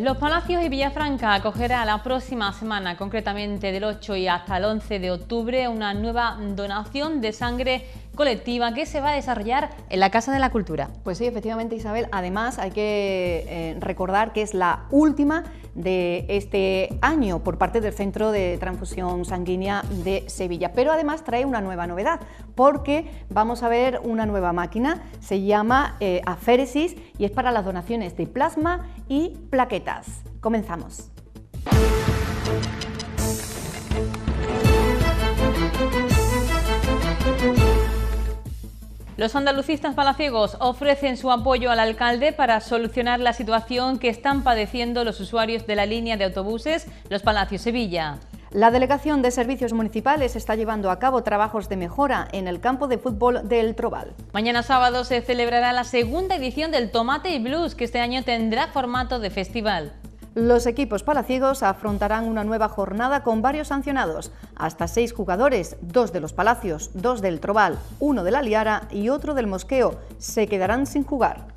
Los Palacios y Villafranca acogerá la próxima semana, concretamente del 8 y hasta el 11 de octubre, una nueva donación de sangre colectiva que se va a desarrollar en la Casa de la Cultura. Pues sí, efectivamente Isabel. Además hay que eh, recordar que es la última de este año por parte del Centro de Transfusión Sanguínea de Sevilla. Pero además trae una nueva novedad porque vamos a ver una nueva máquina. Se llama eh, Aféresis y es para las donaciones de plasma y plaquetas. Comenzamos. Los andalucistas palaciegos ofrecen su apoyo al alcalde para solucionar la situación que están padeciendo los usuarios de la línea de autobuses Los Palacios Sevilla. La Delegación de Servicios Municipales está llevando a cabo trabajos de mejora en el campo de fútbol del Trobal. Mañana sábado se celebrará la segunda edición del Tomate y Blues, que este año tendrá formato de festival. Los equipos palaciegos afrontarán una nueva jornada con varios sancionados, hasta seis jugadores, dos de los Palacios, dos del Trobal, uno de la Liara y otro del Mosqueo, se quedarán sin jugar.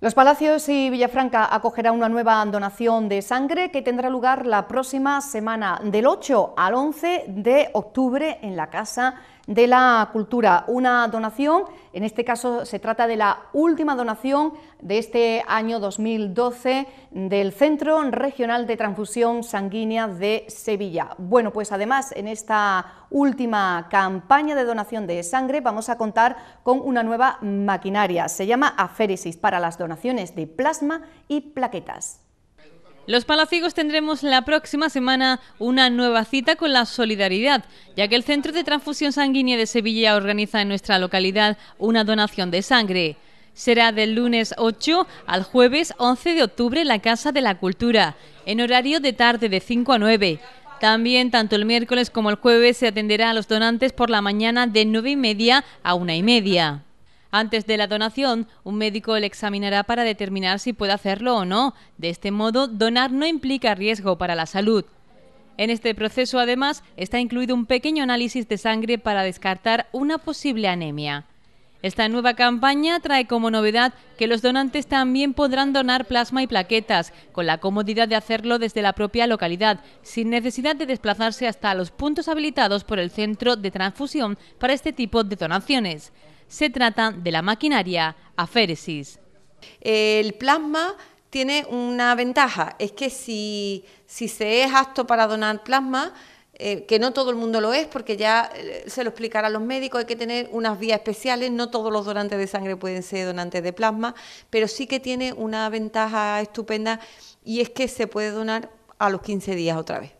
Los Palacios y Villafranca acogerá una nueva donación de sangre que tendrá lugar la próxima semana del 8 al 11 de octubre en la Casa de la cultura. Una donación, en este caso se trata de la última donación de este año 2012 del Centro Regional de Transfusión Sanguínea de Sevilla. Bueno, pues además en esta última campaña de donación de sangre vamos a contar con una nueva maquinaria. Se llama aféresis para las donaciones de plasma y plaquetas. Los palaciegos tendremos la próxima semana una nueva cita con la solidaridad, ya que el Centro de Transfusión Sanguínea de Sevilla organiza en nuestra localidad una donación de sangre. Será del lunes 8 al jueves 11 de octubre en la Casa de la Cultura, en horario de tarde de 5 a 9. También, tanto el miércoles como el jueves, se atenderá a los donantes por la mañana de 9 y media a 1 y media. Antes de la donación, un médico le examinará para determinar si puede hacerlo o no. De este modo, donar no implica riesgo para la salud. En este proceso, además, está incluido un pequeño análisis de sangre para descartar una posible anemia. Esta nueva campaña trae como novedad que los donantes también podrán donar plasma y plaquetas, con la comodidad de hacerlo desde la propia localidad, sin necesidad de desplazarse hasta los puntos habilitados por el centro de transfusión para este tipo de donaciones se trata de la maquinaria aféresis. El plasma tiene una ventaja, es que si, se es apto para donar plasma, eh, que no todo el mundo lo es, porque ya eh, se lo explicarán los médicos, hay que tener unas vías especiales, no todos los donantes de sangre pueden ser donantes de plasma, pero sí que tiene una ventaja estupenda y es que se puede donar a los 15 días otra vez.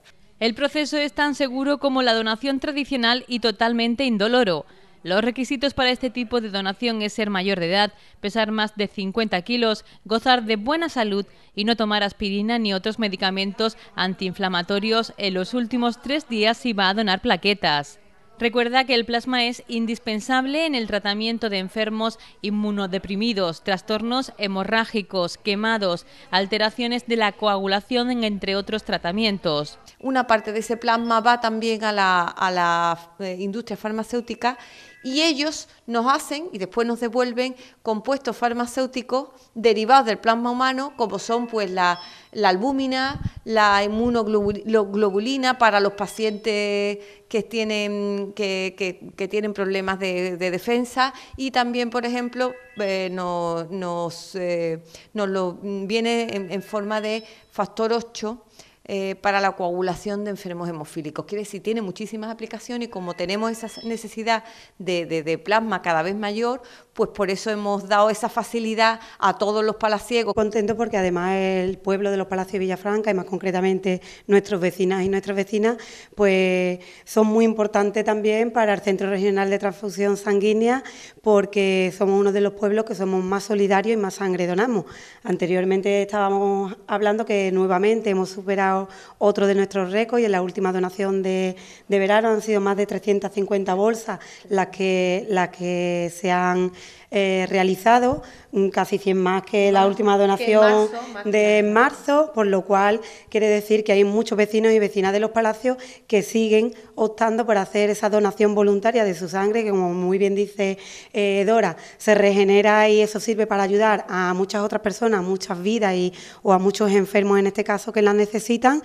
El proceso es tan seguro como la donación tradicional y totalmente indoloro. Los requisitos para este tipo de donación es ser mayor de edad, pesar más de 50 kilos, gozar de buena salud y no tomar aspirina ni otros medicamentos antiinflamatorios en los últimos tres días si va a donar plaquetas. Recuerda que el plasma es indispensable en el tratamiento de enfermos inmunodeprimidos, trastornos hemorrágicos, quemados, alteraciones de la coagulación, entre otros tratamientos. Una parte de ese plasma va también a la, a la eh, industria farmacéutica y ellos nos hacen y después nos devuelven compuestos farmacéuticos derivados del plasma humano, como son pues la, la albúmina, la inmunoglobulina para los pacientes que tienen, que, que, tienen problemas de, defensa y también, por ejemplo, eh, nos, eh, nos, lo viene en, en forma de factor 8 eh, para la coagulación de enfermos hemofílicos. Quiere decir, tiene muchísimas aplicaciones y como tenemos esa necesidad de, de plasma cada vez mayor, pues por eso hemos dado esa facilidad a todos los palaciegos. Contento porque además el pueblo de los Palacios de Villafranca y más concretamente nuestros vecinas y nuestras vecinas, pues son muy importantes también para el Centro Regional de Transfusión Sanguínea porque somos uno de los pueblos que somos más solidarios y más sangre donamos. Anteriormente estábamos hablando que nuevamente hemos superado otro de nuestros récords y en la última donación de, de verano han sido más de 350 bolsas las que, las que se han eh, realizado, mm, casi 100 más que la última donación de marzo, por lo cual quiere decir que hay muchos vecinos y vecinas de los palacios que siguen optando por hacer esa donación voluntaria de su sangre, que como muy bien dice eh, Dora, se regenera y eso sirve para ayudar a muchas otras personas, muchas vidas y, o a muchos enfermos en este caso que la necesitan.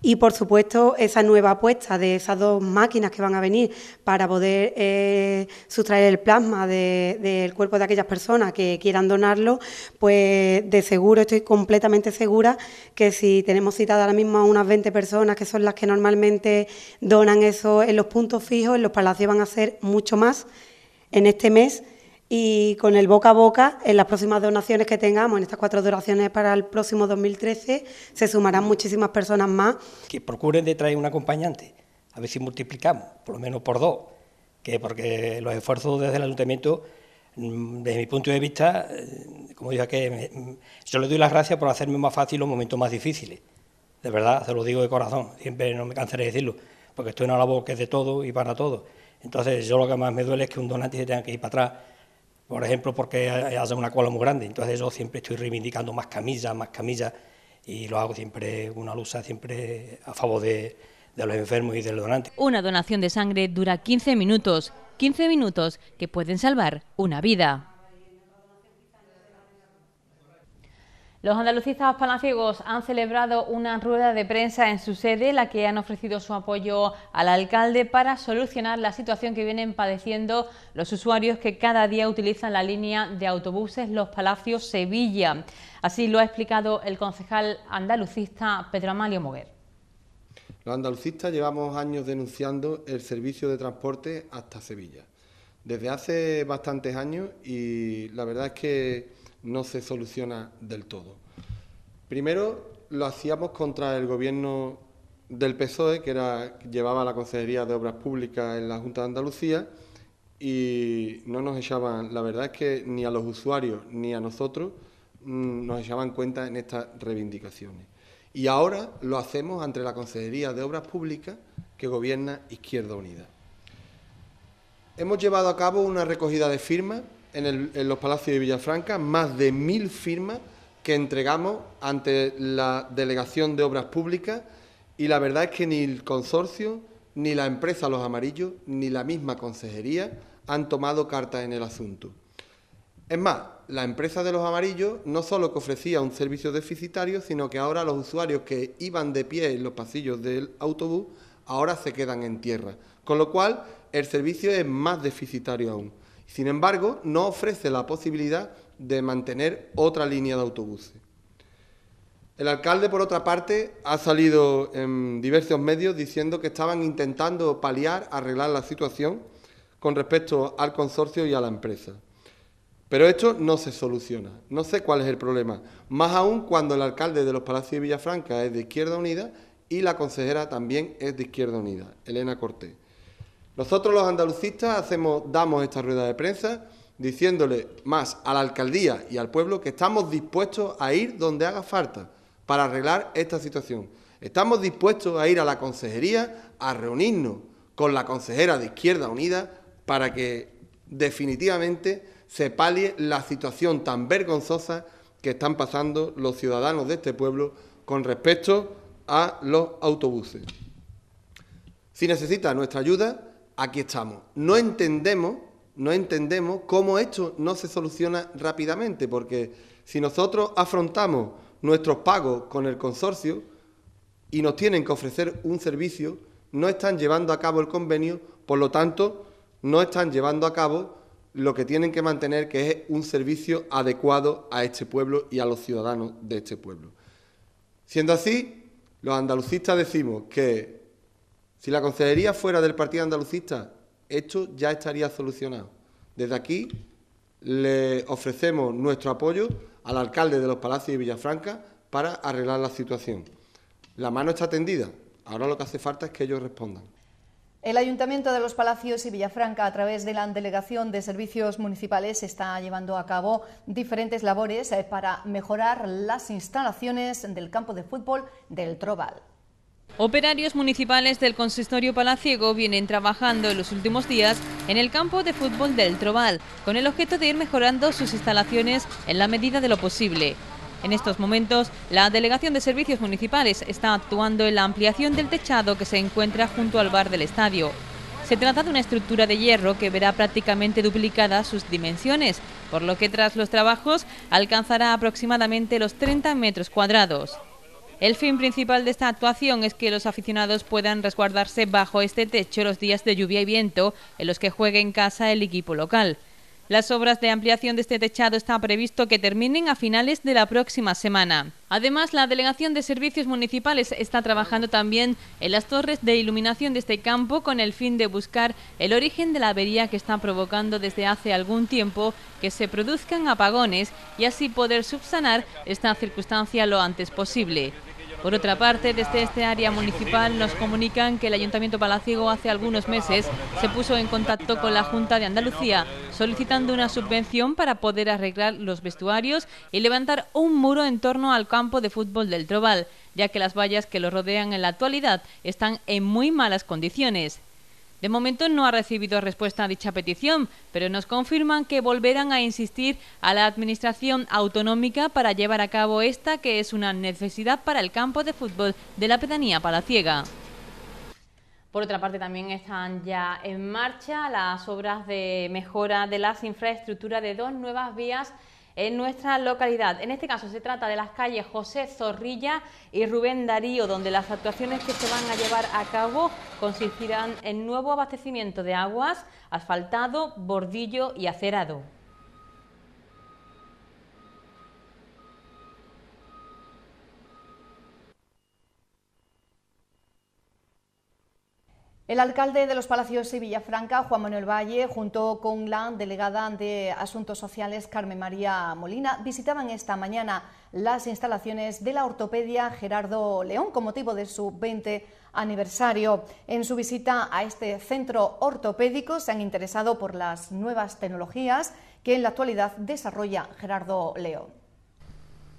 Y por supuesto, esa nueva apuesta de esas dos máquinas que van a venir para poder eh, sustraer el plasma del cuerpo de aquellas personas que quieran donarlo, pues de seguro estoy completamente segura que si tenemos citada ahora mismo a unas 20 personas, que son las que normalmente donan eso en los puntos fijos, en los palacios van a ser mucho más en este mes y con el boca a boca, en las próximas donaciones que tengamos, en estas cuatro donaciones para el próximo 2013, se sumarán muchísimas personas más. Que procuren de traer un acompañante, a ver si multiplicamos, por lo menos por dos, que porque los esfuerzos desde el ayuntamiento Mm, desde mi punto de vista, eh, como dije que yo le doy las gracias por hacerme más fácil los momentos más difíciles. De verdad, se lo digo de corazón, siempre no me cansaré de decirlo, porque estoy en una labor que es de todo y para todo. Entonces, yo lo que más me duele es que un donante se tenga que ir para atrás, por ejemplo, porque hace una cola muy grande. Entonces, yo siempre estoy reivindicando más camillas, más camillas, y lo hago siempre, una lucha siempre a favor de, de los enfermos y del donante. Una donación de sangre dura 15 minutos 15 minutos que pueden salvar una vida. Los andalucistas palaciegos han celebrado una rueda de prensa en su sede, la que han ofrecido su apoyo al alcalde para solucionar la situación que vienen padeciendo los usuarios que cada día utilizan la línea de autobuses Los Palacios Sevilla. Así lo ha explicado el concejal andalucista Pedro Amalio Moguer. Los andalucistas llevamos años denunciando el servicio de transporte hasta Sevilla. Desde hace bastantes años y la verdad es que no se soluciona del todo. Primero lo hacíamos contra el gobierno del PSOE, que era, llevaba la Consejería de Obras Públicas en la Junta de Andalucía, y no nos echaban, la verdad es que ni a los usuarios ni a nosotros mm, nos echaban cuenta en estas reivindicaciones. Y ahora lo hacemos ante la Consejería de Obras Públicas que gobierna Izquierda Unida. Hemos llevado a cabo una recogida de firmas en, los palacios de Villafranca, más de mil firmas que entregamos ante la Delegación de Obras Públicas y la verdad es que ni el consorcio, ni la empresa Los Amarillos, ni la misma consejería han tomado carta en el asunto. Es más, la empresa de los amarillos no solo que ofrecía un servicio deficitario, sino que ahora los usuarios que iban de pie en los pasillos del autobús ahora se quedan en tierra. Con lo cual, el servicio es más deficitario aún. Sin embargo, no ofrece la posibilidad de mantener otra línea de autobuses. El alcalde, por otra parte, ha salido en diversos medios diciendo que estaban intentando paliar, arreglar la situación con respecto al consorcio y a la empresa. Pero esto no se soluciona. No sé cuál es el problema. Más aún cuando el alcalde de los Palacios de Villafranca es de Izquierda Unida y la consejera también es de Izquierda Unida, Elena Cortés. Nosotros los andalucistas hacemos, damos esta rueda de prensa diciéndole más a la alcaldía y al pueblo que estamos dispuestos a ir donde haga falta para arreglar esta situación. Estamos dispuestos a ir a la consejería a reunirnos con la consejera de Izquierda Unida para que definitivamente se palie la situación tan vergonzosa que están pasando los ciudadanos de este pueblo con respecto a los autobuses. Si necesita nuestra ayuda, aquí estamos. No entendemos, no entendemos cómo esto no se soluciona rápidamente, porque si nosotros afrontamos nuestros pagos con el consorcio y nos tienen que ofrecer un servicio, no están llevando a cabo el convenio, por lo tanto, no están llevando a cabo lo que tienen que mantener, que es un servicio adecuado a este pueblo y a los ciudadanos de este pueblo. Siendo así, los andalucistas decimos que si la consejería fuera del Partido Andalucista, esto ya estaría solucionado. Desde aquí le ofrecemos nuestro apoyo al alcalde de los Palacios de Villafranca para arreglar la situación. La mano está tendida. Ahora lo que hace falta es que ellos respondan. El Ayuntamiento de los Palacios y Villafranca, a través de la Delegación de Servicios Municipales, está llevando a cabo diferentes labores eh, para mejorar las instalaciones del campo de fútbol del Trobal. Operarios municipales del Consistorio Palaciego vienen trabajando en los últimos días en el campo de fútbol del Trobal, con el objeto de ir mejorando sus instalaciones en la medida de lo posible. En estos momentos, la Delegación de Servicios Municipales está actuando en la ampliación del techado que se encuentra junto al bar del estadio. Se trata de una estructura de hierro que verá prácticamente duplicadas sus dimensiones, por lo que tras los trabajos alcanzará aproximadamente los 30 metros cuadrados. El fin principal de esta actuación es que los aficionados puedan resguardarse bajo este techo los días de lluvia y viento en los que juegue en casa el equipo local. Las obras de ampliación de este techado está previsto que terminen a finales de la próxima semana. Además, la Delegación de Servicios Municipales está trabajando también en las torres de iluminación de este campo con el fin de buscar el origen de la avería que está provocando desde hace algún tiempo que se produzcan apagones y así poder subsanar esta circunstancia lo antes posible. Por otra parte, desde este área municipal nos comunican que el Ayuntamiento Palaciego hace algunos meses se puso en contacto con la Junta de Andalucía solicitando una subvención para poder arreglar los vestuarios y levantar un muro en torno al campo de fútbol del Trobal, ya que las vallas que lo rodean en la actualidad están en muy malas condiciones. De momento no ha recibido respuesta a dicha petición, pero nos confirman que volverán a insistir a la Administración Autonómica para llevar a cabo esta, que es una necesidad para el campo de fútbol de la pedanía palaciega. Por otra parte, también están ya en marcha las obras de mejora de las infraestructuras de dos nuevas vías en nuestra localidad. En este caso se trata de las calles José Zorrilla y Rubén Darío, donde las actuaciones que se van a llevar a cabo consistirán en nuevo abastecimiento de aguas, asfaltado, bordillo y acerado. El alcalde de los Palacios y Villafranca, Juan Manuel Valle, junto con la delegada de Asuntos Sociales, Carmen María Molina, visitaban esta mañana las instalaciones de la ortopedia Gerardo León con motivo de su 20 aniversario. En su visita a este centro ortopédico se han interesado por las nuevas tecnologías que en la actualidad desarrolla Gerardo León.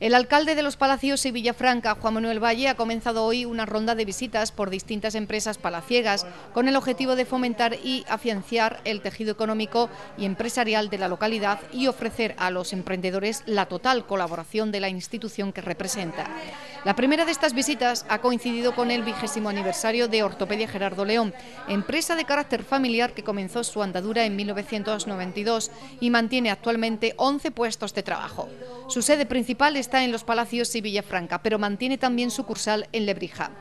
El alcalde de Los Palacios y Villafranca, Juan Manuel Valle, ha comenzado hoy una ronda de visitas por distintas empresas palaciegas con el objetivo de fomentar y afianciar el tejido económico y empresarial de la localidad y ofrecer a los emprendedores la total colaboración de la institución que representa. La primera de estas visitas ha coincidido con el vigésimo aniversario de Ortopedia Gerardo León, empresa de carácter familiar que comenzó su andadura en 1992 y mantiene actualmente 11 puestos de trabajo. Su sede principal está en Los Palacios y Villafranca, pero mantiene también sucursal en Lebrija.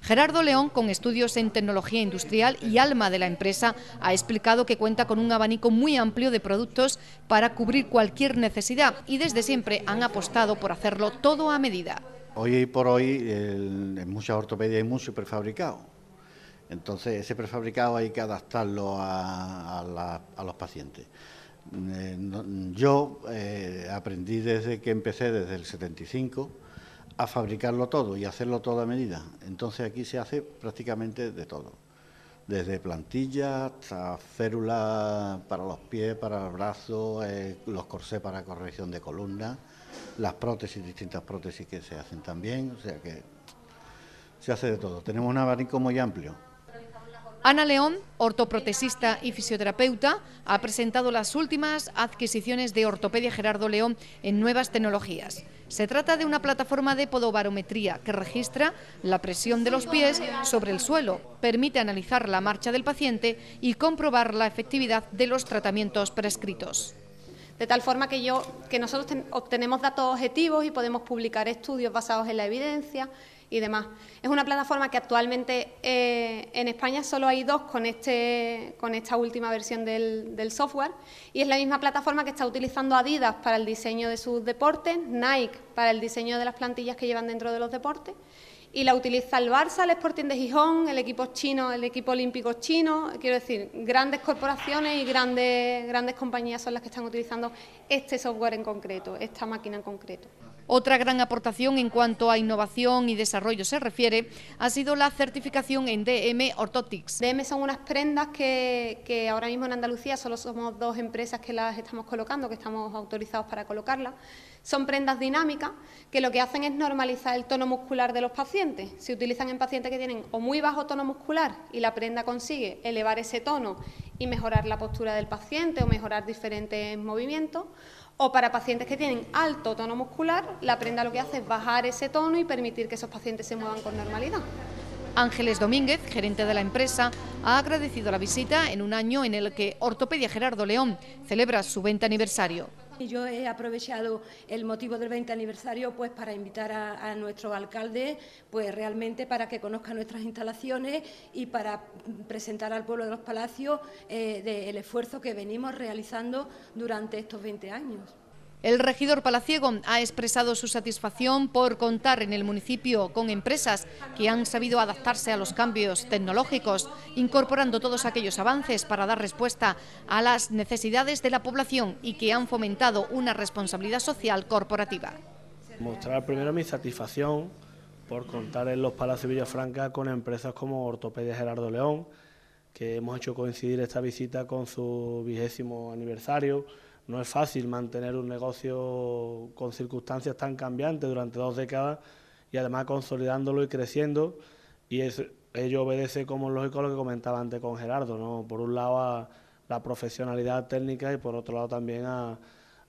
Gerardo León, con estudios en tecnología industrial y alma de la empresa, ha explicado que cuenta con un abanico muy amplio de productos para cubrir cualquier necesidad y desde siempre han apostado por hacerlo todo a medida hoy por hoy en muchas ortopedias hay mucho prefabricado. Entonces ese prefabricado hay que adaptarlo a, los pacientes. Eh, yo eh, aprendí desde que empecé, desde el 75, a fabricarlo todo y hacerlo todo a medida. Entonces aquí se hace prácticamente de todo. Desde plantillas hasta férulas para los pies, para el brazo, eh, los corsés para corrección de columna las prótesis, distintas prótesis que se hacen también, o sea que se hace de todo. Tenemos un abanico muy amplio. Ana León, ortoprotesista y fisioterapeuta, ha presentado las últimas adquisiciones de Ortopedia Gerardo León en nuevas tecnologías. Se trata de una plataforma de podobarometría que registra la presión de los pies sobre el suelo, permite analizar la marcha del paciente y comprobar la efectividad de los tratamientos prescritos. De tal forma que, yo, nosotros obtenemos datos objetivos y podemos publicar estudios basados en la evidencia y demás. Es una plataforma que actualmente eh, en España solo hay dos este, con, esta última versión del, del, software y es la misma plataforma que está utilizando Adidas para el diseño de sus deportes, Nike para el diseño de las plantillas que llevan dentro de los deportes y la utiliza el Barça, el Sporting de Gijón, el equipo chino, el equipo olímpico chino. Quiero decir, grandes corporaciones y grandes, grandes compañías son las que están utilizando este software en concreto, esta máquina en concreto. Otra gran aportación en cuanto a innovación y desarrollo se refiere ha sido la certificación en DM Orthotics. DM son unas prendas que, que ahora mismo en Andalucía solo somos dos empresas que las estamos colocando, que estamos autorizados para colocarlas. Son prendas dinámicas que lo que hacen es normalizar el tono muscular de los pacientes. Se utilizan en pacientes que tienen o muy bajo tono muscular y la prenda consigue elevar ese tono y mejorar la postura del paciente o mejorar diferentes movimientos, o para pacientes que tienen alto tono muscular, la prenda lo que hace es bajar ese tono y permitir que esos pacientes se muevan con normalidad. Ángeles Domínguez, gerente de la empresa, ha agradecido la visita en un año en el que Ortopedia Gerardo León celebra su 20 aniversario. Yo he aprovechado el motivo del 20 aniversario pues para invitar a, nuestro alcalde pues realmente para que conozca nuestras instalaciones y para presentar al pueblo de los palacios eh, el esfuerzo que venimos realizando durante estos 20 años. El regidor palaciego ha expresado su satisfacción por contar en el municipio con empresas que han sabido adaptarse a los cambios tecnológicos, incorporando todos aquellos avances para dar respuesta a las necesidades de la población y que han fomentado una responsabilidad social corporativa. Mostrar primero mi satisfacción por contar en los Palacios Villafranca con empresas como Ortopedia Gerardo León, que hemos hecho coincidir esta visita con su vigésimo aniversario no es fácil mantener un negocio con circunstancias tan cambiantes durante dos décadas y además consolidándolo y creciendo. Y ello obedece, como lógico, lo que comentaba antes con Gerardo, ¿no? por un lado a la profesionalidad técnica y por otro lado también a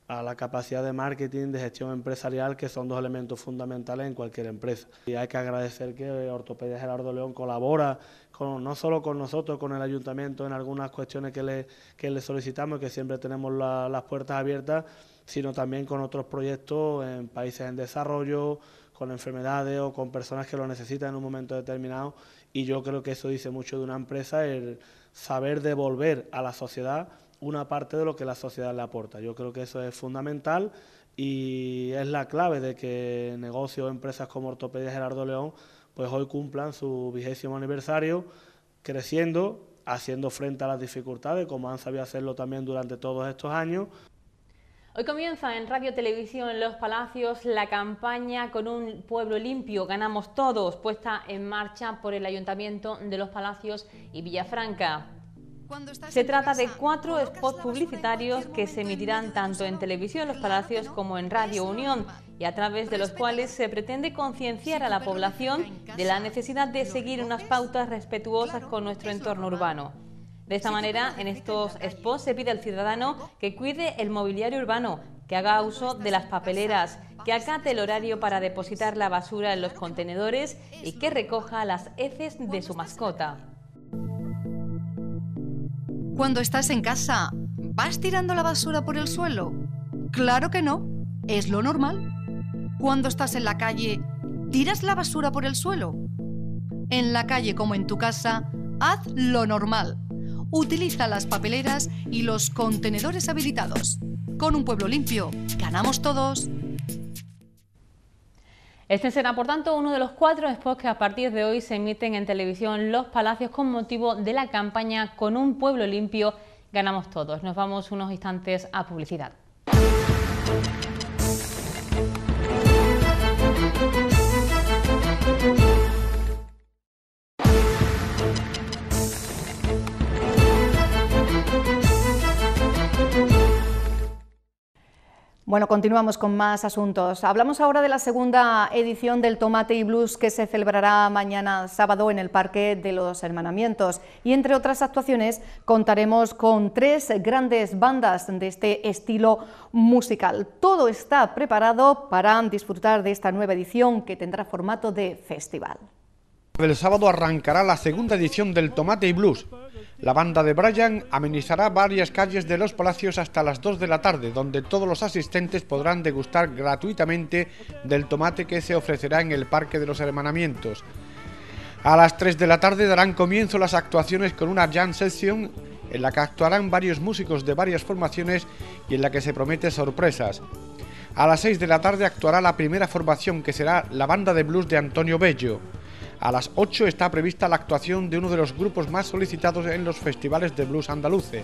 a la capacidad de marketing, de gestión empresarial, que son dos elementos fundamentales en cualquier empresa. Y hay que agradecer que Ortopedia Gerardo León colabora no solo con nosotros, con el ayuntamiento en algunas cuestiones que le, solicitamos, que siempre tenemos las puertas abiertas, sino también con otros proyectos en países en desarrollo, con enfermedades o con personas que lo necesitan en un momento determinado. Y yo creo que eso dice mucho de una empresa, el saber devolver a la sociedad una parte de lo que la sociedad le aporta. Yo creo que eso es fundamental y es la clave de que negocios, empresas como Ortopedia Gerardo León, pues hoy cumplan su vigésimo aniversario creciendo, haciendo frente a las dificultades, como han sabido hacerlo también durante todos estos años. Hoy comienza en Radio Televisión en Los Palacios la campaña con un pueblo limpio, ganamos todos, puesta en marcha por el Ayuntamiento de Los Palacios y Villafranca. Se trata de cuatro spots publicitarios que se emitirán tanto en televisión, los palacios, como en Radio Unión y a través de los cuales se pretende concienciar a la población de la necesidad de seguir unas pautas respetuosas con nuestro entorno urbano. De esta manera, en estos spots se pide al ciudadano que cuide el mobiliario urbano, que haga uso de las papeleras, que acate el horario para depositar la basura en los contenedores y que recoja las heces de su mascota. Cuando estás en casa, ¿vas tirando la basura por el suelo? Claro que no, es lo normal. Cuando estás en la calle, ¿tiras la basura por el suelo? En la calle como en tu casa, haz lo normal. Utiliza las papeleras y los contenedores habilitados. Con un pueblo limpio, ganamos todos. Este será, por tanto, uno de los cuatro spots que a partir de hoy se emiten en televisión Los Palacios con motivo de la campaña Con un pueblo limpio ganamos todos. Nos vamos unos instantes a publicidad. Bueno, continuamos con más asuntos. Hablamos ahora de la segunda edición del Tomate y Blues que se celebrará mañana sábado en el Parque de los Hermanamientos. Y entre otras actuaciones contaremos con tres grandes bandas de este estilo musical. Todo está preparado para disfrutar de esta nueva edición que tendrá formato de festival. El sábado arrancará la segunda edición del Tomate y Blues. La banda de Brian amenizará varias calles de los palacios hasta las 2 de la tarde, donde todos los asistentes podrán degustar gratuitamente del tomate que se ofrecerá en el Parque de los Hermanamientos. A las 3 de la tarde darán comienzo las actuaciones con una jam session en la que actuarán varios músicos de varias formaciones y en la que se promete sorpresas. A las 6 de la tarde actuará la primera formación que será la banda de blues de Antonio Bello. A las 8 está prevista la actuación de uno de los grupos más solicitados en los festivales de blues andaluce,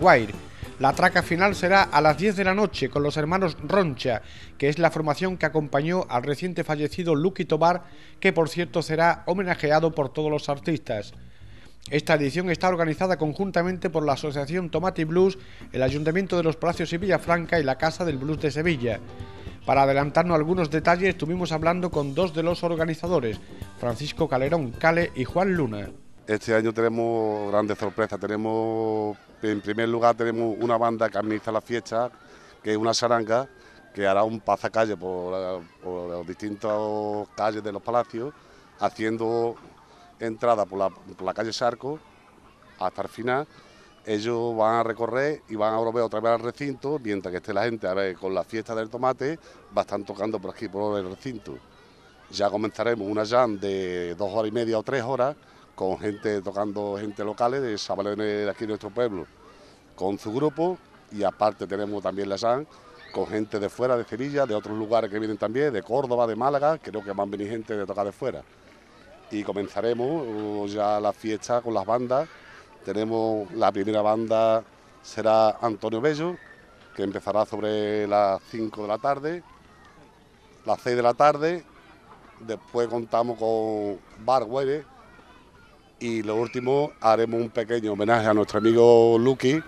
Wire... La traca final será a las 10 de la noche con los hermanos Roncha, que es la formación que acompañó al reciente fallecido Lucky Tobar, que por cierto será homenajeado por todos los artistas. Esta edición está organizada conjuntamente por la Asociación Tomate Blues, el Ayuntamiento de los Palacios y Villafranca y la Casa del Blues de Sevilla. Para adelantarnos algunos detalles, estuvimos hablando con dos de los organizadores, Francisco Calerón, Cale y Juan Luna. Este año tenemos grandes sorpresas. Tenemos, en primer lugar, tenemos una banda que administra la fiesta, que es una saranga, que hará un a por, por las distintas calles de los palacios, haciendo entrada por la, calle Sarco hasta el final ellos van a recorrer y van a volver otra vez al recinto, mientras que esté la gente, a con la fiesta del tomate, va a estar tocando por aquí, por el recinto. Ya comenzaremos una jam de dos horas y media o tres horas con gente tocando gente locales de Sabalones de aquí de nuestro pueblo, con su grupo y aparte tenemos también la jam con gente de fuera de Sevilla, de otros lugares que vienen también, de Córdoba, de Málaga, creo que van a venir gente de tocar de fuera. Y comenzaremos uh, ya la fiesta con las bandas. Tenemos la primera banda será Antonio Bello, que empezará sobre las 5 de la tarde, las 6 de la tarde después contamos con Bar y lo último haremos un pequeño homenaje a nuestro amigo Lucky,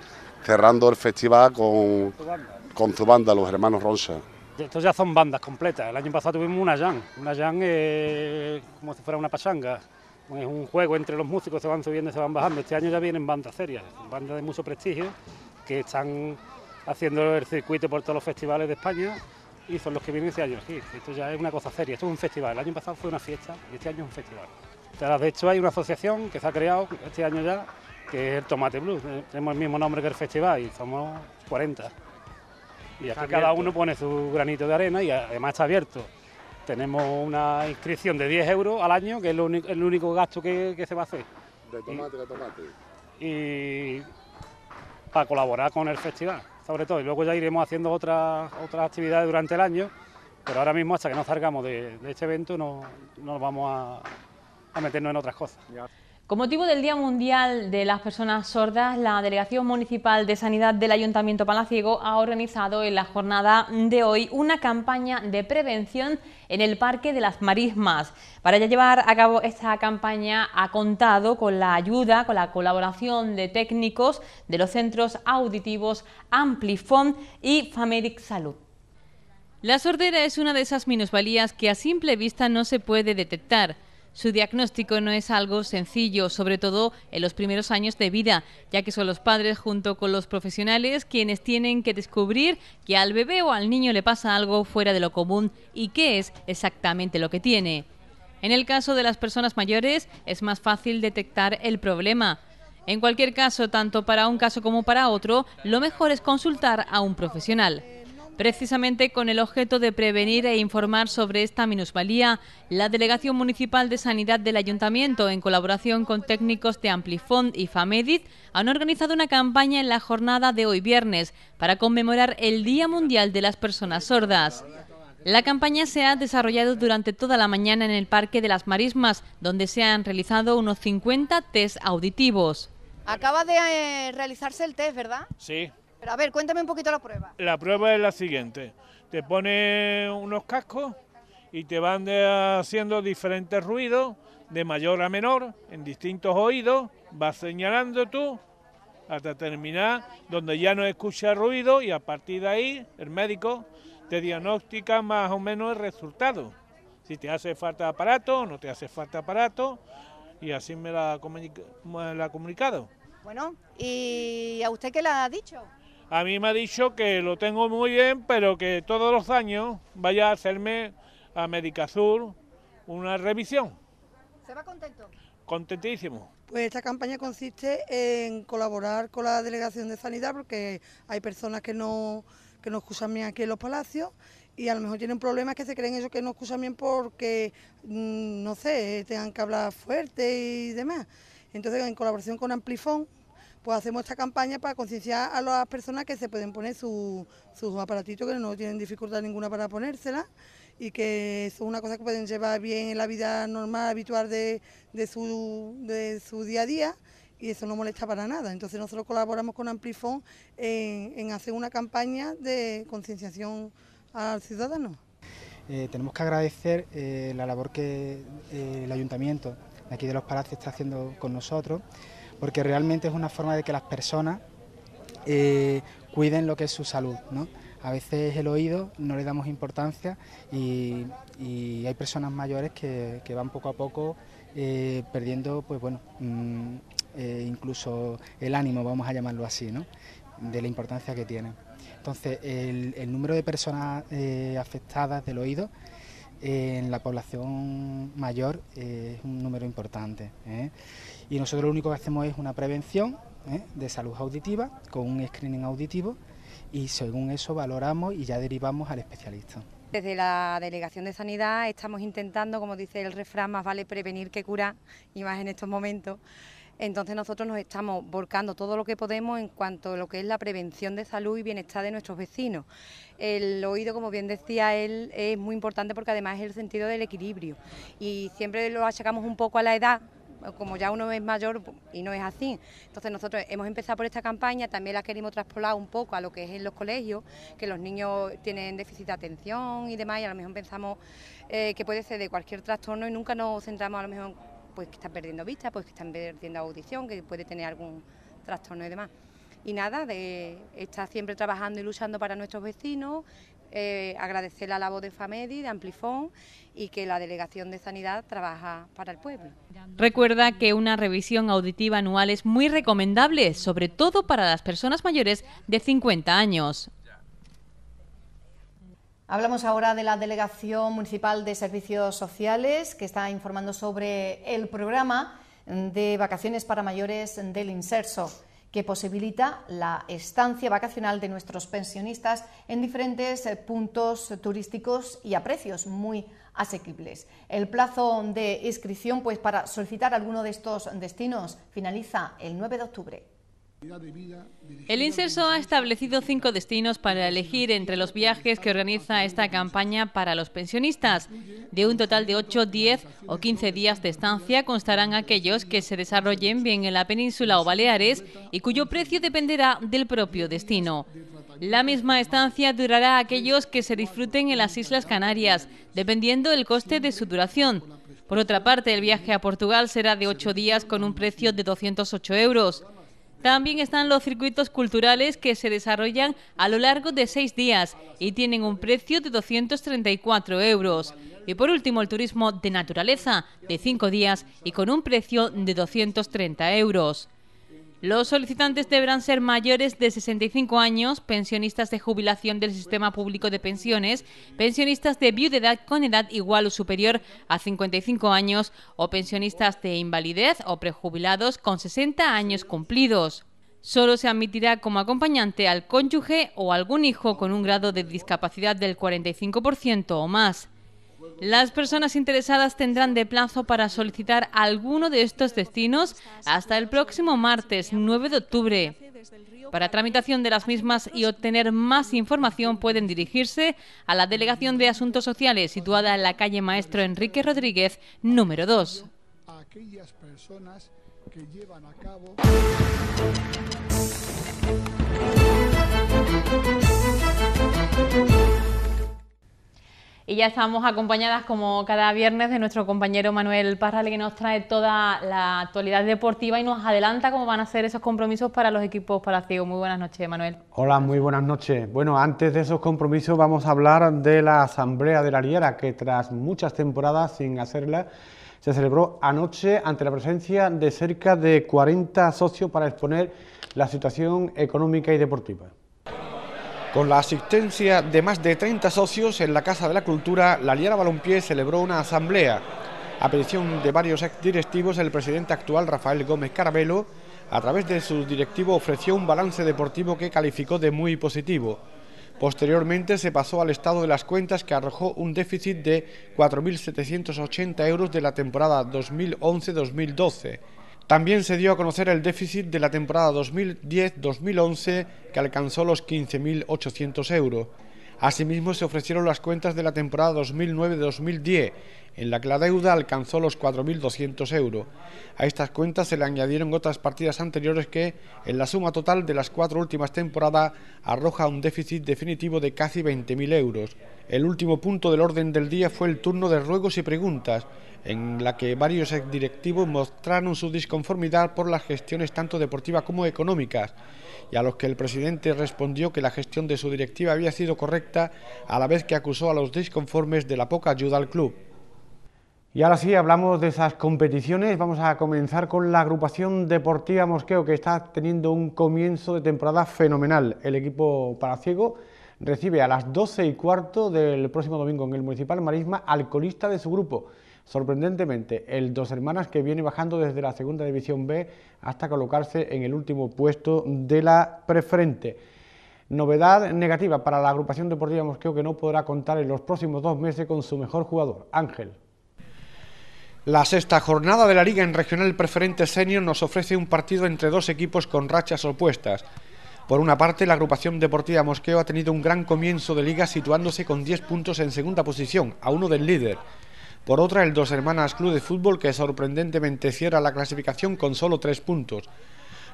cerrando el festival con, con su banda, los hermanos Ronsa. Estos ya son bandas completas. El año pasado tuvimos una Yang. Una jam eh, como si fuera una pachanga. Es un juego entre los músicos, se van subiendo y se van bajando. Este año ya vienen bandas serias, bandas de mucho prestigio, que están haciendo el circuito por todos los festivales de España y son los que vienen ese año aquí. Esto ya es una cosa seria, esto es un festival. El año pasado fue una fiesta y este año es un festival. De hecho, hay una asociación que se ha creado este año ya, que es el Tomate Blues. Eh, tenemos el mismo nombre que el festival y somos 40. Y aquí cada uno pone su granito de arena y además está abierto. Tenemos una inscripción de 10 euros al año, que es el único gasto que, se va a hacer. De tomate a tomate. Y para colaborar con el festival sobre todo, y luego ya iremos haciendo otras, otras actividades durante el año, pero ahora mismo hasta que no salgamos de, este evento no, nos vamos a, meternos en otras cosas. Con motivo del Día Mundial de las Personas Sordas, la Delegación Municipal de Sanidad del Ayuntamiento Palaciego ha organizado en la jornada de hoy una campaña de prevención en el Parque de las Marismas. Para llevar a cabo esta campaña ha contado con la ayuda, con la colaboración de técnicos de los centros auditivos Amplifon y Famedic Salud. La sordera es una de esas minusvalías que a simple vista no se puede detectar su diagnóstico no es algo sencillo, sobre todo en los primeros años de vida, ya que son los padres junto con los profesionales quienes tienen que descubrir que al bebé o al niño le pasa algo fuera de lo común y qué es exactamente lo que tiene. En el caso de las personas mayores es más fácil detectar el problema. En cualquier caso, tanto para un caso como para otro, lo mejor es consultar a un profesional. Precisamente con el objeto de prevenir e informar sobre esta minusvalía, la Delegación Municipal de Sanidad del Ayuntamiento, en colaboración con técnicos de Amplifond y Famedit, han organizado una campaña en la jornada de hoy viernes para conmemorar el Día Mundial de las Personas Sordas. La campaña se ha desarrollado durante toda la mañana en el Parque de las Marismas, donde se han realizado unos 50 test auditivos. Acaba de eh, realizarse el test, ¿verdad? Sí, pero a ver, cuéntame un poquito la prueba. La prueba es la siguiente. Te ponen unos cascos y te van haciendo diferentes ruidos de mayor a menor en distintos oídos. Vas señalando tú hasta terminar donde ya no escucha ruido y a partir de ahí el médico te diagnostica más o menos el resultado. Si te hace falta aparato o no te hace falta aparato y así me la, me la ha comunicado. Bueno, ¿y a usted qué le ha dicho? a mí me ha dicho que lo tengo muy bien, pero que todos los años vaya a hacerme a Medicazur una revisión. ¿Se va contento? Contentísimo. Pues esta campaña consiste en colaborar con la Delegación de Sanidad, porque hay personas que no, que no escuchan bien aquí en los palacios y a lo mejor tienen problemas que se creen ellos que no escuchan bien porque, mm, no sé, tengan que hablar fuerte y demás. Entonces, en colaboración con Amplifón, pues hacemos esta campaña para concienciar a las personas que se pueden poner sus aparatitos, que no tienen dificultad ninguna para ponérsela y que es una cosa que pueden llevar bien en la vida normal, habitual de, de, su, día a día y eso no molesta para nada. Entonces nosotros colaboramos con Amplifón en, hacer una campaña de concienciación al ciudadano. Eh, tenemos que agradecer eh, la labor que eh, el ayuntamiento de aquí de Los Palacios está haciendo con nosotros porque realmente es una forma de que las personas eh, cuiden lo que es su salud. ¿no? A veces el oído no le damos importancia y, hay personas mayores que, van poco a poco eh, perdiendo, pues bueno, mm, eh, incluso el ánimo, vamos a llamarlo así, ¿no? de la importancia que tiene. Entonces, el número de personas afectadas del oído en la población mayor es un número importante y nosotros lo único que hacemos es una prevención ¿eh? de salud auditiva con un screening auditivo y según eso valoramos y ya derivamos al especialista. Desde la Delegación de Sanidad estamos intentando, como dice el refrán, más vale prevenir que curar, y más en estos momentos. Entonces nosotros nos estamos volcando todo lo que podemos en cuanto a lo que es la prevención de salud y bienestar de nuestros vecinos. El oído, como bien decía él, es muy importante porque además es el sentido del equilibrio y siempre lo achacamos un poco a la edad, como ya uno es mayor y no es así. Entonces nosotros hemos empezado por esta campaña, también la queremos traspolar un poco a lo que es en los colegios, que los niños tienen déficit de atención y demás, y a lo mejor pensamos eh, que puede ser de cualquier trastorno y nunca nos centramos a lo mejor pues que están perdiendo vista, pues que están perdiendo audición, que puede tener algún trastorno y demás. Y nada, de estar siempre trabajando y luchando para nuestros vecinos, eh, agradecer la labor de FAMEDI, de Amplifón y que la Delegación de Sanidad trabaja para el pueblo. Recuerda que una revisión auditiva anual es muy recomendable, sobre todo para las personas mayores de 50 años. Hablamos ahora de la Delegación Municipal de Servicios Sociales, que está informando sobre el programa de vacaciones para mayores del Inserso que posibilita la estancia vacacional de nuestros pensionistas en diferentes eh, puntos turísticos y a precios muy asequibles. El plazo de inscripción pues, para solicitar alguno de estos destinos finaliza el 9 de octubre. El Inserso ha establecido cinco destinos para elegir entre los viajes que organiza esta campaña para los pensionistas. De un total de 8, 10 o 15 días de estancia constarán aquellos que se desarrollen bien en la península o Baleares y cuyo precio dependerá del propio destino. La misma estancia durará a aquellos que se disfruten en las Islas Canarias, dependiendo del coste de su duración. Por otra parte, el viaje a Portugal será de 8 días con un precio de 208 euros. También están los circuitos culturales que se desarrollan a lo largo de seis días y tienen un precio de 234 euros. Y por último, el turismo de naturaleza de cinco días y con un precio de 230 euros. Los solicitantes deberán ser mayores de 65 años, pensionistas de jubilación del sistema público de pensiones, pensionistas de viudedad con edad igual o superior a 55 años o pensionistas de invalidez o prejubilados con 60 años cumplidos. Solo se admitirá como acompañante al cónyuge o algún hijo con un grado de discapacidad del 45% o más. Las personas interesadas tendrán de plazo para solicitar alguno de estos destinos hasta el próximo martes 9 de octubre. Para tramitación de las mismas y obtener más información pueden dirigirse a la Delegación de Asuntos Sociales situada en la calle Maestro Enrique Rodríguez, número 2. Y ya estamos acompañadas como cada viernes de nuestro compañero Manuel Parral que nos trae toda la actualidad deportiva y nos adelanta cómo van a ser esos compromisos para los equipos palaciegos. Muy buenas noches, Manuel. Hola, muy buenas noches. Bueno, antes de esos compromisos vamos a hablar de la Asamblea de la Liera que tras muchas temporadas sin hacerla se celebró anoche ante la presencia de cerca de 40 socios para exponer la situación económica y deportiva. Con la asistencia de más de 30 socios en la Casa de la Cultura, la Liara Balompié celebró una asamblea. A petición de varios directivos, el presidente actual Rafael Gómez Carabelo, a través de su directivo, ofreció un balance deportivo que calificó de muy positivo. Posteriormente se pasó al estado de las cuentas que arrojó un déficit de 4.780 euros de la temporada 2011-2012 también se dio a conocer el déficit de la temporada 2010-2011 que alcanzó los 15.800 euros Asimismo, se ofrecieron las cuentas de la temporada 2009-2010, en la que la deuda alcanzó los 4.200 euros. A estas cuentas se le añadieron otras partidas anteriores que, en la suma total de las cuatro últimas temporadas, arroja un déficit definitivo de casi 20.000 euros. El último punto del orden del día fue el turno de ruegos y preguntas, en la que varios directivos mostraron su disconformidad por las gestiones tanto deportivas como económicas y a los que el presidente respondió que la gestión de su directiva había sido correcta, a la vez que acusó a los disconformes de la poca ayuda al club. Y ahora sí, hablamos de esas competiciones. Vamos a comenzar con la agrupación deportiva Mosqueo, que está teniendo un comienzo de temporada fenomenal. El equipo palaciego recibe a las 12 y cuarto del próximo domingo en el Municipal Marisma al de su grupo, Sorprendentemente, el Dos Hermanas que viene bajando desde la segunda división B hasta colocarse en el último puesto de la preferente... Novedad negativa para la agrupación deportiva Mosqueo que no podrá contar en los próximos dos meses con su mejor jugador, Ángel. La sexta jornada de la Liga en Regional Preferente Senior nos ofrece un partido entre dos equipos con rachas opuestas. Por una parte, la agrupación deportiva Mosqueo ha tenido un gran comienzo de liga situándose con 10 puntos en segunda posición, a uno del líder. Por otra, el Dos Hermanas Club de Fútbol, que sorprendentemente cierra la clasificación con solo tres puntos.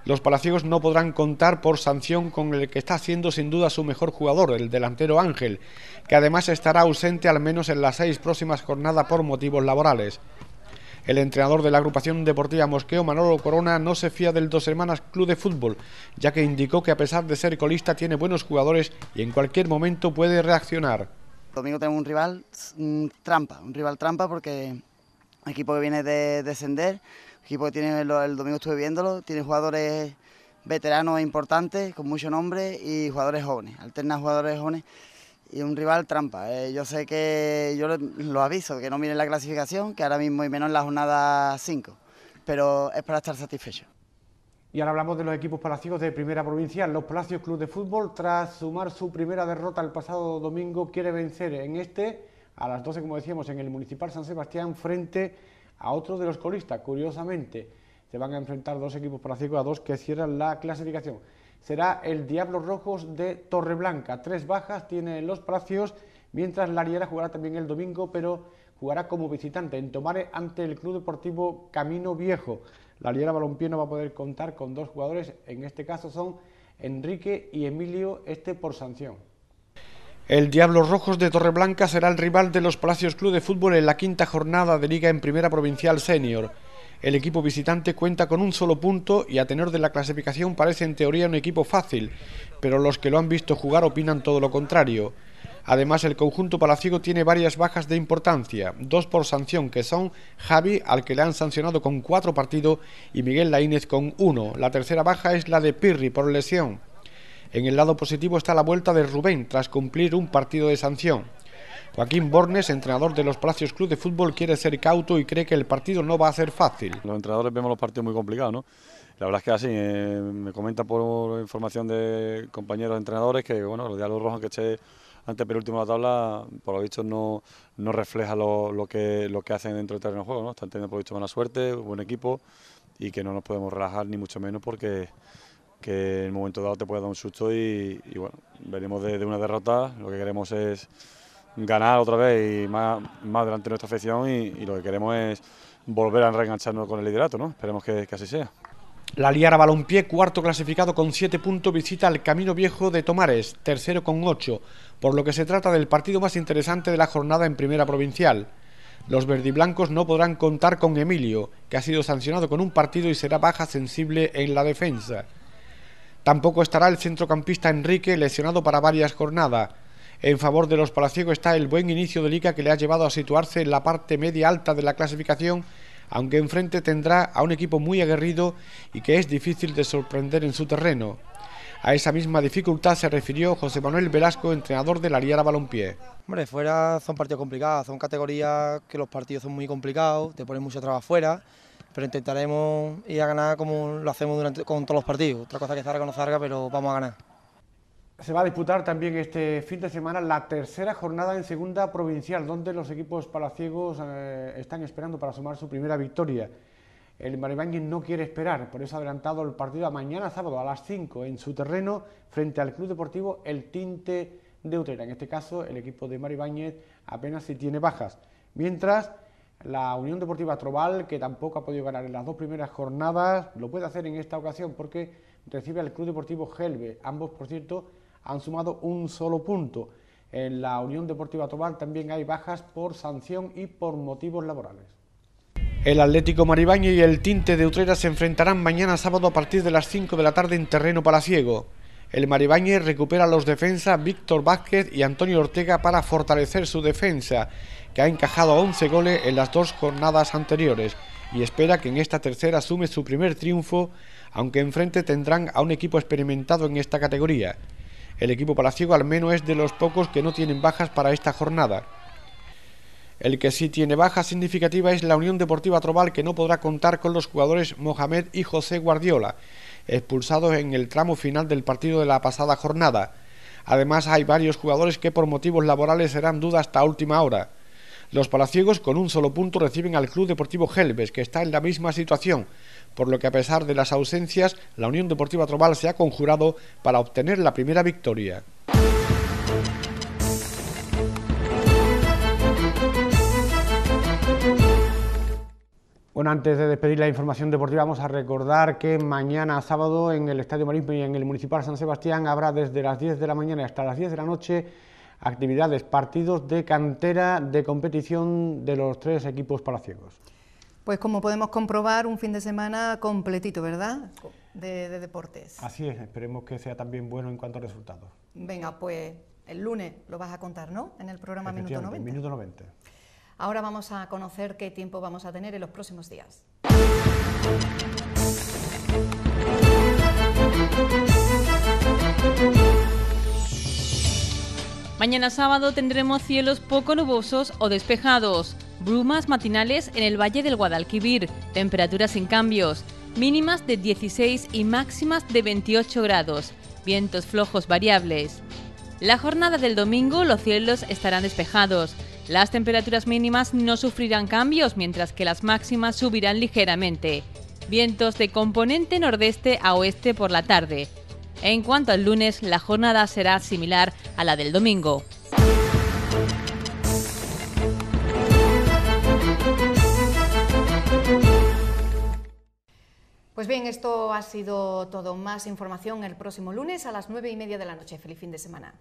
Los palacios no podrán contar por sanción con el que está haciendo sin duda su mejor jugador, el delantero Ángel, que además estará ausente al menos en las seis próximas jornadas por motivos laborales. El entrenador de la agrupación deportiva Mosqueo, Manolo Corona, no se fía del Dos Hermanas Club de Fútbol, ya que indicó que a pesar de ser colista tiene buenos jugadores y en cualquier momento puede reaccionar domingo tenemos un rival mm, trampa, un rival trampa porque equipo que viene de descender, equipo que tiene, el, domingo estuve viéndolo, tiene jugadores veteranos importantes, con mucho nombre y jugadores jóvenes, alternas jugadores jóvenes y un rival trampa. Eh, yo sé que yo lo aviso, que no miren la clasificación, que ahora mismo y menos en la jornada 5, pero es para estar satisfecho. Y ahora hablamos de los equipos palacios de primera provincia. Los Palacios Club de Fútbol, tras sumar su primera derrota el pasado domingo, quiere vencer en este, a las 12, como decíamos, en el Municipal San Sebastián, frente a otro de los colistas. Curiosamente, se van a enfrentar dos equipos palacios, a dos que cierran la clasificación. Será el Diablos Rojos de Torreblanca. Tres bajas tiene los Palacios, mientras la jugará también el domingo, pero jugará como visitante en Tomare ante el Club Deportivo Camino Viejo. La Liga Balompié no va a poder contar con dos jugadores, en este caso son Enrique y Emilio, este por sanción. El Diablos Rojos de Torreblanca será el rival de los Palacios Club de Fútbol en la quinta jornada de Liga en Primera Provincial Senior. El equipo visitante cuenta con un solo punto y a tenor de la clasificación parece en teoría un equipo fácil, pero los que lo han visto jugar opinan todo lo contrario. Además, el conjunto palaciego tiene varias bajas de importancia, dos por sanción, que son Javi, al que le han sancionado con cuatro partidos, y Miguel Laínez con uno. La tercera baja es la de Pirri por lesión. En el lado positivo está la vuelta de Rubén tras cumplir un partido de sanción. Joaquín Bornes, entrenador de los Palacios Club de Fútbol, quiere ser cauto y cree que el partido no va a ser fácil. Los entrenadores vemos los partidos muy complicados, ¿no? La verdad es que así, eh, me comenta por información de compañeros entrenadores que, bueno, los diálogos rojos que eché antes penúltimo de la tabla, por lo visto no, no refleja lo, que, lo que hacen dentro del terreno de juego, ¿no? Están teniendo por lo visto buena suerte, buen equipo y que no nos podemos relajar ni mucho menos porque en el momento dado te puede dar un susto y, bueno, venimos de, una derrota, lo que queremos es ganar otra vez y más, más delante de nuestra afición y, lo que queremos es volver a reengancharnos con el liderato, ¿no? Esperemos que, así sea. La Liara Balompié, cuarto clasificado con siete puntos, visita el Camino Viejo de Tomares, tercero con 8 por lo que se trata del partido más interesante de la jornada en Primera Provincial. Los verdiblancos no podrán contar con Emilio, que ha sido sancionado con un partido y será baja sensible en la defensa. Tampoco estará el centrocampista Enrique, lesionado para varias jornadas. En favor de los palaciegos está el buen inicio de liga que le ha llevado a situarse en la parte media alta de la clasificación, aunque enfrente tendrá a un equipo muy aguerrido y que es difícil de sorprender en su terreno. A esa misma dificultad se refirió José Manuel Velasco, entrenador del Ariara Balompié. Hombre, fuera son partidos complicados, son categorías que los partidos son muy complicados, te ponen mucho trabajo fuera, pero intentaremos ir a ganar como lo hacemos durante, con todos los partidos. Otra cosa que estará o no salga, pero vamos a ganar. Se va a disputar también este fin de semana la tercera jornada en segunda provincial, donde los equipos palaciegos eh, están esperando para sumar su primera victoria. El Maribáñez no quiere esperar, por eso ha adelantado el partido a mañana sábado a las 5 en su terreno frente al Club Deportivo El Tinte de Utrera. En este caso, el equipo de Maribáñez apenas si tiene bajas. Mientras, la Unión Deportiva Trobal, que tampoco ha podido ganar en las dos primeras jornadas, lo puede hacer en esta ocasión porque recibe al Club Deportivo Gelbe. Ambos, por cierto, han sumado un solo punto. En la Unión Deportiva Trobal también hay bajas por sanción y por motivos laborales. El Atlético Maribaño y el Tinte de Utrera se enfrentarán mañana sábado a partir de las 5 de la tarde en terreno palaciego. El Maribañe recupera a los defensas Víctor Vázquez y Antonio Ortega para fortalecer su defensa, que ha encajado 11 goles en las dos jornadas anteriores y espera que en esta tercera asume su primer triunfo, aunque enfrente tendrán a un equipo experimentado en esta categoría. El equipo palaciego al menos es de los pocos que no tienen bajas para esta jornada. El que sí tiene baja significativa es la Unión Deportiva Trobal, que no podrá contar con los jugadores Mohamed y José Guardiola, expulsados en el tramo final del partido de la pasada jornada. Además, hay varios jugadores que por motivos laborales serán duda hasta última hora. Los palaciegos con un solo punto reciben al Club Deportivo Gelbes, que está en la misma situación, por lo que a pesar de las ausencias, la Unión Deportiva Trobal se ha conjurado para obtener la primera victoria. Bueno, antes de despedir la información deportiva, vamos a recordar que mañana sábado en el Estadio Marítimo y en el Municipal San Sebastián habrá desde las 10 de la mañana hasta las 10 de la noche actividades, partidos de cantera de competición de los tres equipos palaciegos. Pues como podemos comprobar, un fin de semana completito, ¿verdad? De, deportes. Así es, esperemos que sea también bueno en cuanto a resultados. Venga, pues el lunes lo vas a contar, ¿no? En el programa Minuto 90. Minuto 90. Ahora vamos a conocer qué tiempo vamos a tener en los próximos días. Mañana sábado tendremos cielos poco nubosos o despejados, brumas matinales en el valle del Guadalquivir, temperaturas sin cambios, mínimas de 16 y máximas de 28 grados, vientos flojos variables. La jornada del domingo los cielos estarán despejados, las temperaturas mínimas no sufrirán cambios, mientras que las máximas subirán ligeramente. Vientos de componente nordeste a oeste por la tarde. En cuanto al lunes, la jornada será similar a la del domingo. Pues bien, esto ha sido todo. Más información el próximo lunes a las nueve y media de la noche. Feliz fin de semana.